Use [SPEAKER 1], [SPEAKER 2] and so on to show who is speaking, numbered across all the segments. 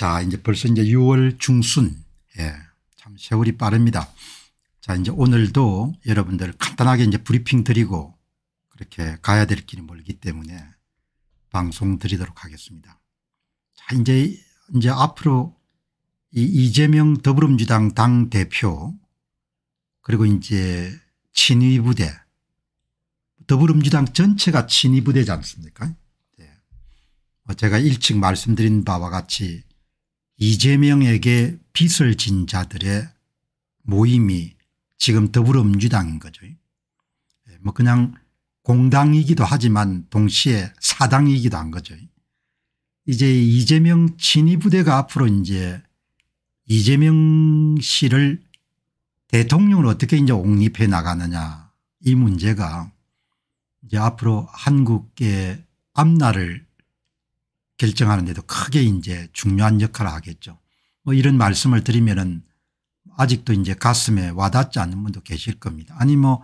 [SPEAKER 1] 자, 이제 벌써 이제 6월 중순. 예. 참 세월이 빠릅니다. 자, 이제 오늘도 여러분들 간단하게 이제 브리핑 드리고 그렇게 가야 될 길이 멀기 때문에 방송 드리도록 하겠습니다. 자, 이제, 이제 앞으로 이 이재명 더불어민주당 당 대표 그리고 이제 친위부대 더불어민주당 전체가 친위부대지 않습니까? 예. 뭐 제가 일찍 말씀드린 바와 같이 이재명에게 빚을 진 자들의 모임이 지금 더불어민주당인 거죠. 예, 뭐 그냥 공당이기도 하지만 동시에 사당이기도 한 거죠. 이제 이재명 친위부대가 앞으로 이제 이재명 씨를 대통령을 어떻게 이제 옹립해 나가느냐 이 문제가 이제 앞으로 한국의 앞날을 결정하는 데도 크게 이제 중요한 역할을 하겠죠. 뭐 이런 말씀을 드리면은 아직도 이제 가슴에 와닿지 않는 분도 계실 겁니다. 아니 뭐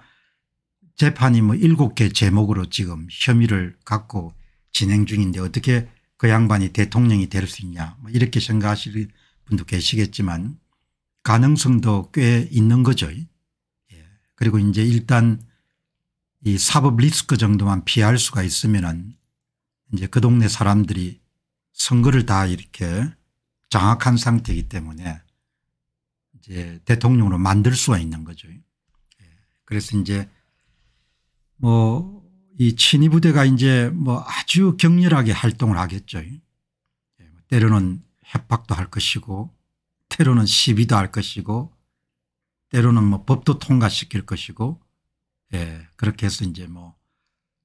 [SPEAKER 1] 재판이 뭐 일곱 개 제목으로 지금 혐의를 갖고 진행 중인데 어떻게 그 양반이 대통령이 될 수 있냐 뭐 이렇게 생각하실 분도 계시겠지만 가능성도 꽤 있는 거죠. 예. 그리고 이제 일단 이 사법 리스크 정도만 피할 수가 있으면은 이제 그 동네 사람들이 선거를 다 이렇게 장악한 상태이기 때문에 이제 대통령으로 만들 수가 있는 거죠. 예. 그래서 이제 뭐 이 친위 부대가 이제 뭐 아주 격렬하게 활동을 하겠죠. 예. 뭐 때로는 협박도 할 것이고 때로는 시비도 할 것이고 때로는 뭐 법도 통과시킬 것이고 예, 그렇게 해서 이제 뭐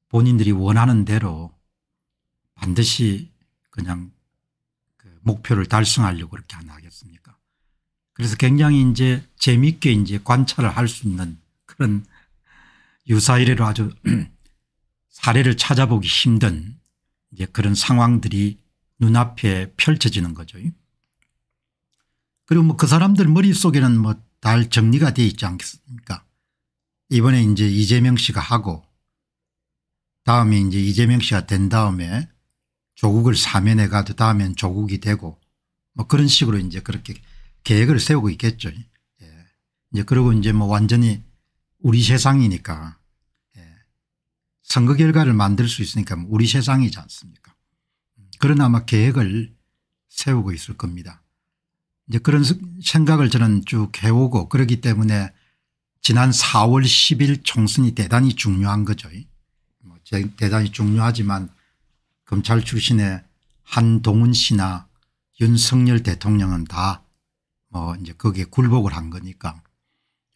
[SPEAKER 1] 본인들이 원하는 대로 반드시 그냥 그 목표를 달성하려고 그렇게 안 하겠습니까? 그래서 굉장히 이제 재미있게 이제 관찰을 할 수 있는 그런 유사이래로 아주 사례를 찾아보기 힘든 이제 그런 상황들이 눈앞에 펼쳐지는 거죠. 그리고 뭐 그 사람들 머릿속에는 뭐잘 정리가 돼 있지 않겠습니까? 이번에 이제 이재명 씨가 하고 다음에 이제 이재명 씨가 된 다음에 조국을 사면해가 다음엔 조국이 되고 뭐 그런 식으로 이제 그렇게 계획을 세우고 있겠죠. 예. 이제 그리고 이제 뭐 완전히 우리 세상이니까 예. 선거 결과를 만들 수 있으니까 뭐 우리 세상이지 않습니까? 그런 아마 계획을 세우고 있을 겁니다. 이제 그런 생각을 저는 쭉 해오고 그러기 때문에 지난 4월 10일 총선이 대단히 중요한 거죠. 뭐 대단히 중요하지만 검찰 출신의 한동훈 씨나 윤석열 대통령은 다 뭐 이제 거기에 굴복을 한 거니까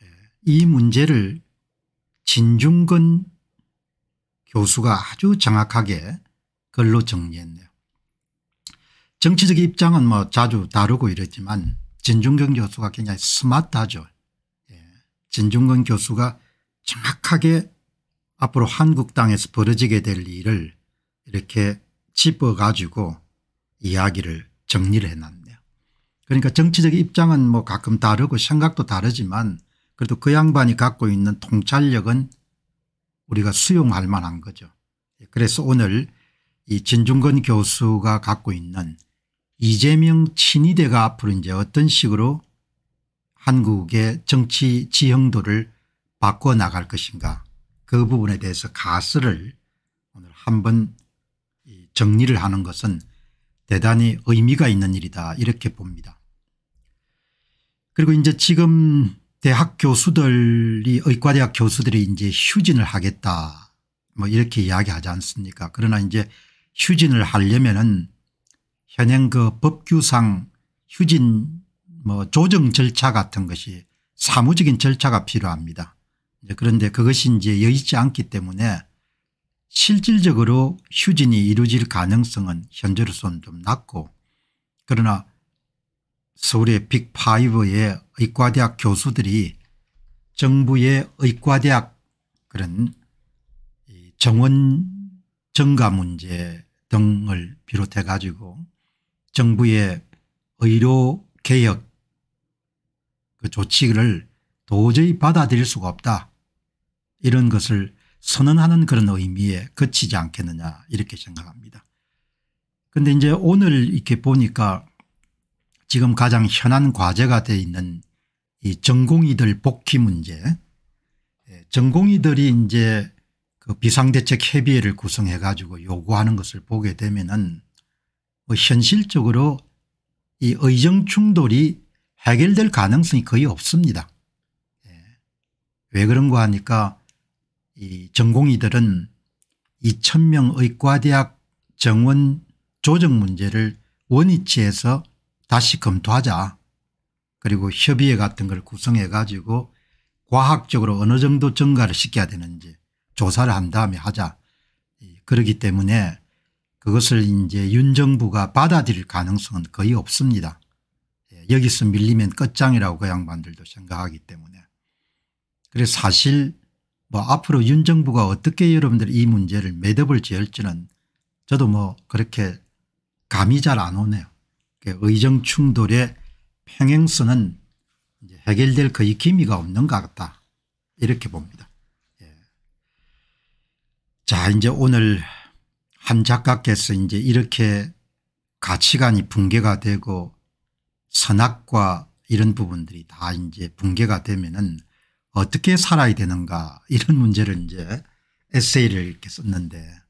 [SPEAKER 1] 예, 이 문제를 진중근 교수가 아주 정확하게 글로 정리했네요. 정치적 입장은 뭐 자주 다루고 이러지만 진중근 교수가 굉장히 스마트하죠. 예, 진중근 교수가 정확하게 앞으로 한국당에서 벌어지게 될 일을 이렇게 짚어가지고 이야기를 정리를 해놨네요. 그러니까 정치적 입장은 뭐 가끔 다르고 생각도 다르지만 그래도 그 양반이 갖고 있는 통찰력은 우리가 수용할 만한 거죠. 그래서 오늘 이 진중건 교수가 갖고 있는 이재명 친위대가 앞으로 이제 어떤 식으로 한국의 정치 지형도를 바꿔 나갈 것인가 그 부분에 대해서 가설을 오늘 한번 정리를 하는 것은 대단히 의미가 있는 일이다 이렇게 봅니다. 그리고 이제 지금 대학 교수들이 의과대학 교수들이 이제 휴진을 하겠다 뭐 이렇게 이야기하지 않습니까 그러나 이제 휴진을 하려면은 현행 그 법규상 휴진 뭐 조정 절차 같은 것이 사무적인 절차가 필요합니다. 그런데 그것이 이제 여의치 않기 때문에 실질적으로 휴진이 이루어질 가능성은 현재로서는 좀 낮고 그러나 서울의 빅5의 의과대학 교수들이 정부의 의과대학 그런 정원 증가 문제 등을 비롯해 가지고 정부의 의료 개혁 그 조치를 도저히 받아들일 수가 없다 이런 것을 선언하는 그런 의미에 그치지 않겠느냐 이렇게 생각합니다. 그런데 이제 오늘 이렇게 보니까 지금 가장 현안 과제가 돼 있는 이 전공의들 복귀 문제 예, 전공의들이 이제 그 비상대책 협의회를 구성해 가지고 요구하는 것을 보게 되면은 뭐 현실적으로 이 의정 충돌이 해결될 가능성이 거의 없습니다. 예, 왜 그런가 하니까 이 전공의들은 2,000명 의과대학 정원 조정 문제를 원위치에서 다시 검토하자 그리고 협의회 같은 걸 구성해 가지고 과학적으로 어느 정도 증가를 시켜야 되는지 조사를 한 다음에 하자 그러기 때문에 그것을 이제 윤 정부가 받아들일 가능성은 거의 없습니다. 예, 여기서 밀리면 끝장이라고 그 양반들도 생각하기 때문에 그래서 사실 뭐 앞으로 윤 정부가 어떻게 여러분들 이 문제를 매듭을 지을지는 저도 뭐 그렇게 감이 잘 안 오네요. 그 의정 충돌의 평행선은 해결될 거의 기미가 없는 것 같다 이렇게 봅니다. 예. 자 이제 오늘 한 작가께서 이제 이렇게 가치관이 붕괴가 되고 선악과 이런 부분들이 다 이제 붕괴가 되면은 어떻게 살아야 되는가 이런 문제를 이제 에세이를 이렇게 썼는데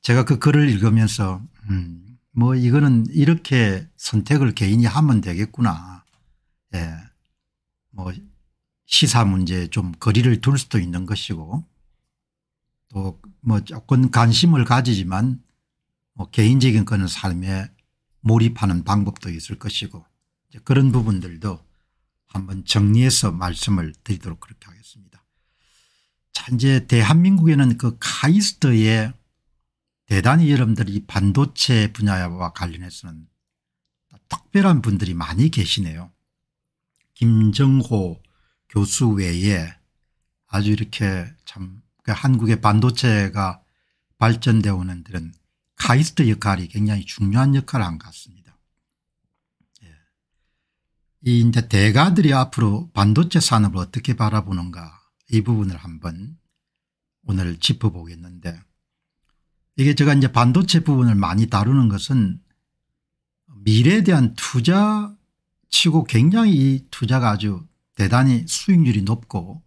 [SPEAKER 1] 제가 그 글을 읽으면서 음뭐 이거는 이렇게 선택을 개인이 하면 되겠구나. 예. 뭐 시사 문제에 좀 거리를 둘 수도 있는 것이고 또 뭐 조금 관심을 가지지만 뭐 개인적인 거는 삶에 몰입하는 방법도 있을 것이고 이제 그런 부분들도 한번 정리해서 말씀을 드리도록 그렇게 하겠습니다. 자 이제 대한민국에는 그 카이스트의 대단히 여러분들이 반도체 분야와 관련해서는 특별한 분들이 많이 계시네요. 김정호 교수 외에 아주 이렇게 참 그 한국의 반도체가 발전되어 오는 데는 카이스트 역할이 굉장히 중요한 역할을 한 것 같습니다. 이 이제 대가들이 앞으로 반도체 산업을 어떻게 바라보는가 이 부분을 한번 오늘 짚어보겠는데 이게 제가 이제 반도체 부분을 많이 다루는 것은 미래에 대한 투자 치고 굉장히 이 투자가 아주 대단히 수익률이 높고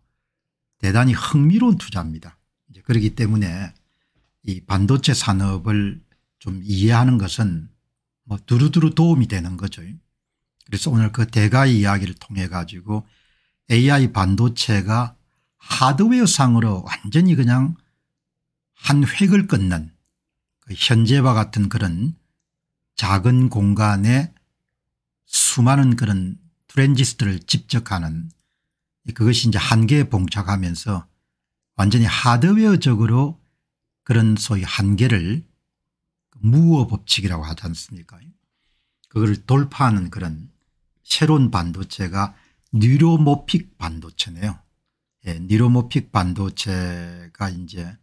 [SPEAKER 1] 대단히 흥미로운 투자입니다. 이제 그렇기 때문에 이 반도체 산업을 좀 이해하는 것은 뭐 두루두루 도움이 되는 거죠. 그래서 오늘 그 대가 이야기를 통해 가지고 AI 반도체가 하드웨어 상으로 완전히 그냥 한 획을 끊는 그 현재와 같은 그런 작은 공간에 수많은 그런 트랜지스터를 집적하는 그것이 이제 한계에 봉착하면서 완전히 하드웨어적으로 그런 소위 한계를 무어 법칙이라고 하지 않습니까 그걸 돌파하는 그런 새로운 반도체가 뉴로모픽 반도체네요. 예, 뉴로모픽 반도체가 이제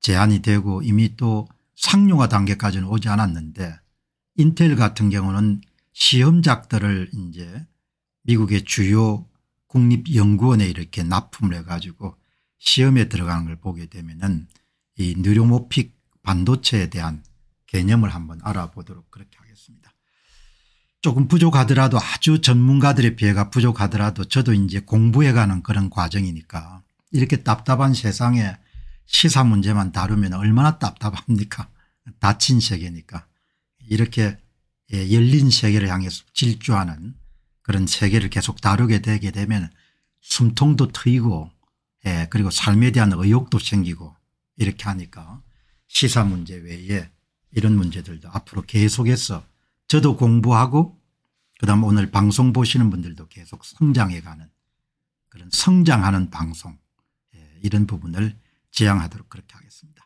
[SPEAKER 1] 제한이 되고 이미 또 상용화 단계까지는 오지 않았는데 인텔 같은 경우는 시험작들을 이제 미국의 주요 국립연구원에 이렇게 납품을 해가지고 시험에 들어가는 걸 보게 되면은 이 뉴로모픽 반도체에 대한 개념을 한번 알아보도록 그렇게 하겠습니다. 조금 부족하더라도 아주 전문가들의 비해가 부족하더라도 저도 이제 공부해가는 그런 과정이니까 이렇게 답답한 세상에 시사 문제만 다루면 얼마나 답답합니까 닫힌 세계니까 이렇게 예, 열린 세계를 향해서 질주하는 그런 세계를 계속 다루게 되게 되면 숨통도 트이고 예, 그리고 삶에 대한 의욕도 생기고 이렇게 하니까 시사 문제 외에 이런 문제들도 앞으로 계속해서 저도 공부하고 그다음 오늘 방송 보시는 분들도 계속 성장해가는 그런 성장하는 방송 예, 이런 부분을 지향하도록 그렇게 하겠습니다.